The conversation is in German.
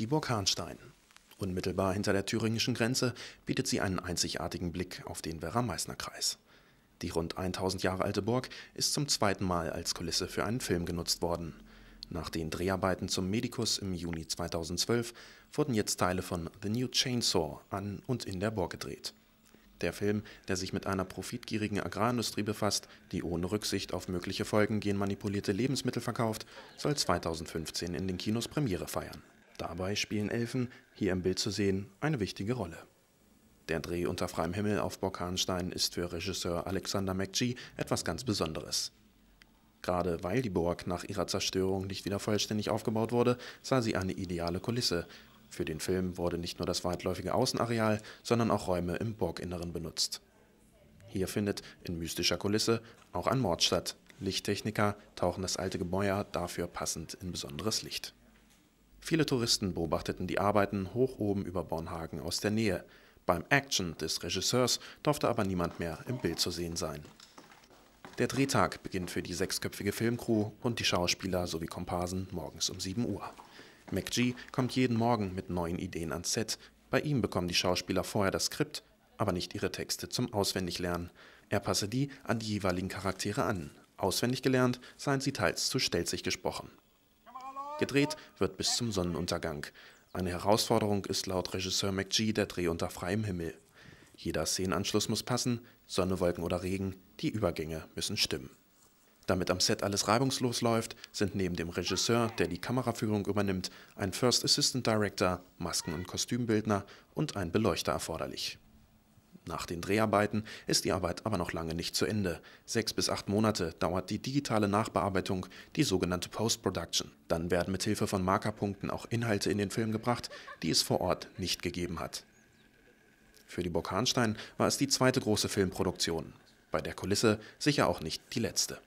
Die Burg Hahnstein. Unmittelbar hinter der thüringischen Grenze bietet sie einen einzigartigen Blick auf den Werra-Meißner-Kreis. Die rund 1000 Jahre alte Burg ist zum zweiten Mal als Kulisse für einen Film genutzt worden. Nach den Dreharbeiten zum Medikus im Juni 2012 wurden jetzt Teile von The New Chainsaw an und in der Burg gedreht. Der Film, der sich mit einer profitgierigen Agrarindustrie befasst, die ohne Rücksicht auf mögliche Folgen genmanipulierte Lebensmittel verkauft, soll 2015 in den Kinos Premiere feiern. Dabei spielen Elfen, hier im Bild zu sehen, eine wichtige Rolle. Der Dreh unter freiem Himmel auf Borkanstein ist für Regisseur Alexander McGee etwas ganz Besonderes. Gerade weil die Burg nach ihrer Zerstörung nicht wieder vollständig aufgebaut wurde, sah sie eine ideale Kulisse. Für den Film wurde nicht nur das weitläufige Außenareal, sondern auch Räume im Burginneren benutzt. Hier findet, in mystischer Kulisse, auch ein Mord statt. Lichttechniker tauchen das alte Gebäude dafür passend in besonderes Licht. Viele Touristen beobachteten die Arbeiten hoch oben über Bornhagen aus der Nähe. Beim Action des Regisseurs durfte aber niemand mehr im Bild zu sehen sein. Der Drehtag beginnt für die sechsköpfige Filmcrew und die Schauspieler sowie Komparsen morgens um 7 Uhr. McGee kommt jeden Morgen mit neuen Ideen ans Set. Bei ihm bekommen die Schauspieler vorher das Skript, aber nicht ihre Texte zum Auswendiglernen. Er passe die an die jeweiligen Charaktere an. Auswendig gelernt seien sie teils zu stelzig gesprochen. Gedreht wird bis zum Sonnenuntergang. Eine Herausforderung ist laut Regisseur McGee der Dreh unter freiem Himmel. Jeder Szenenanschluss muss passen, Sonne, Wolken oder Regen, die Übergänge müssen stimmen. Damit am Set alles reibungslos läuft, sind neben dem Regisseur, der die Kameraführung übernimmt, ein First Assistant Director, Masken- und Kostümbildner und ein Beleuchter erforderlich. Nach den Dreharbeiten ist die Arbeit aber noch lange nicht zu Ende. Sechs bis acht Monate dauert die digitale Nachbearbeitung, die sogenannte Post-Production. Dann werden mit Hilfe von Markerpunkten auch Inhalte in den Film gebracht, die es vor Ort nicht gegeben hat. Für die Burg Hahnstein war es die zweite große Filmproduktion. Bei der Kulisse sicher auch nicht die letzte.